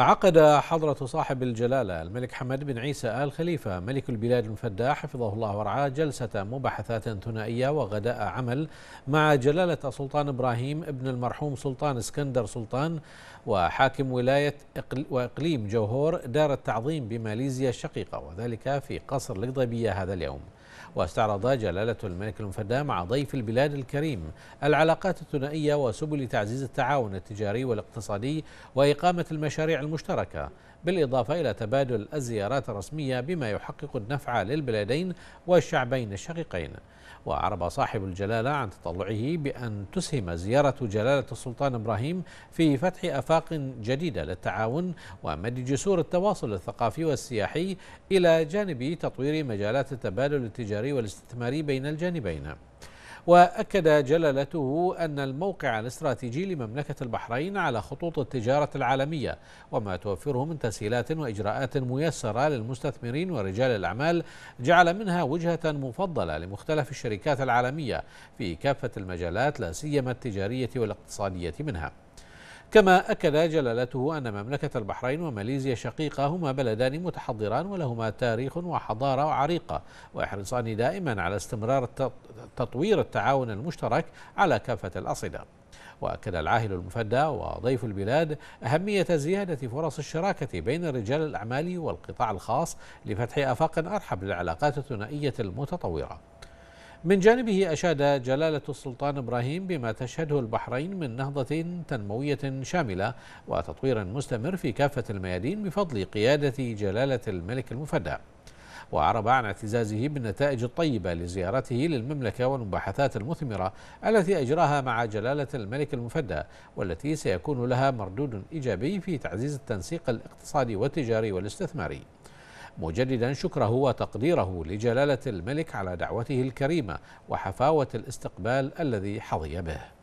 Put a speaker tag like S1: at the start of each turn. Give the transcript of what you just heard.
S1: عقد حضرة صاحب الجلالة الملك حمد بن عيسى آل خليفة ملك البلاد المفدى حفظه الله ورعاه جلسة مباحثات ثنائية وغداء عمل مع جلالة سلطان إبراهيم ابن المرحوم سلطان اسكندر سلطان وحاكم ولاية وإقليم جوهور دار التعظيم بماليزيا الشقيقة وذلك في قصر القضيبية هذا اليوم واستعرض جلالة الملك المفدى مع ضيف البلاد الكريم العلاقات الثنائية وسبل تعزيز التعاون التجاري والاقتصادي وإقامة المشاريع المشتركة بالإضافة إلى تبادل الزيارات الرسمية بما يحقق النفع للبلدين والشعبين الشقيقين وأعرب صاحب الجلالة عن تطلعه بأن تسهم زيارة جلالة السلطان إبراهيم في فتح أفاق جديدة للتعاون ومد جسور التواصل الثقافي والسياحي إلى جانب تطوير مجالات التبادل التجاري والاستثماري بين الجانبين وأكد جلالته أن الموقع الاستراتيجي لمملكة البحرين على خطوط التجارة العالمية وما توفره من تسهيلات وإجراءات ميسرة للمستثمرين ورجال الأعمال جعل منها وجهة مفضلة لمختلف الشركات العالمية في كافة المجالات لا سيما التجارية والاقتصادية منها كما أكد جلالته أن مملكة البحرين وماليزيا شقيقة هما بلدان متحضران ولهما تاريخ وحضارة عريقة ويحرصان دائما على استمرار تطوير التعاون المشترك على كافة الأصعدة وأكد العاهل المفدى وضيف البلاد أهمية زيادة فرص الشراكة بين رجال الأعمال والقطاع الخاص لفتح آفاق أرحب للعلاقات الثنائية المتطورة من جانبه أشاد جلالة السلطان إبراهيم بما تشهده البحرين من نهضة تنموية شاملة وتطوير مستمر في كافة الميادين بفضل قيادة جلالة الملك المفدى وأعرب عن اعتزازه بالنتائج الطيبة لزيارته للمملكة والمباحثات المثمرة التي أجراها مع جلالة الملك المفدى والتي سيكون لها مردود إيجابي في تعزيز التنسيق الاقتصادي والتجاري والاستثماري مجددا شكره وتقديره لجلاله الملك على دعوته الكريمه وحفاوه الاستقبال الذي حظي به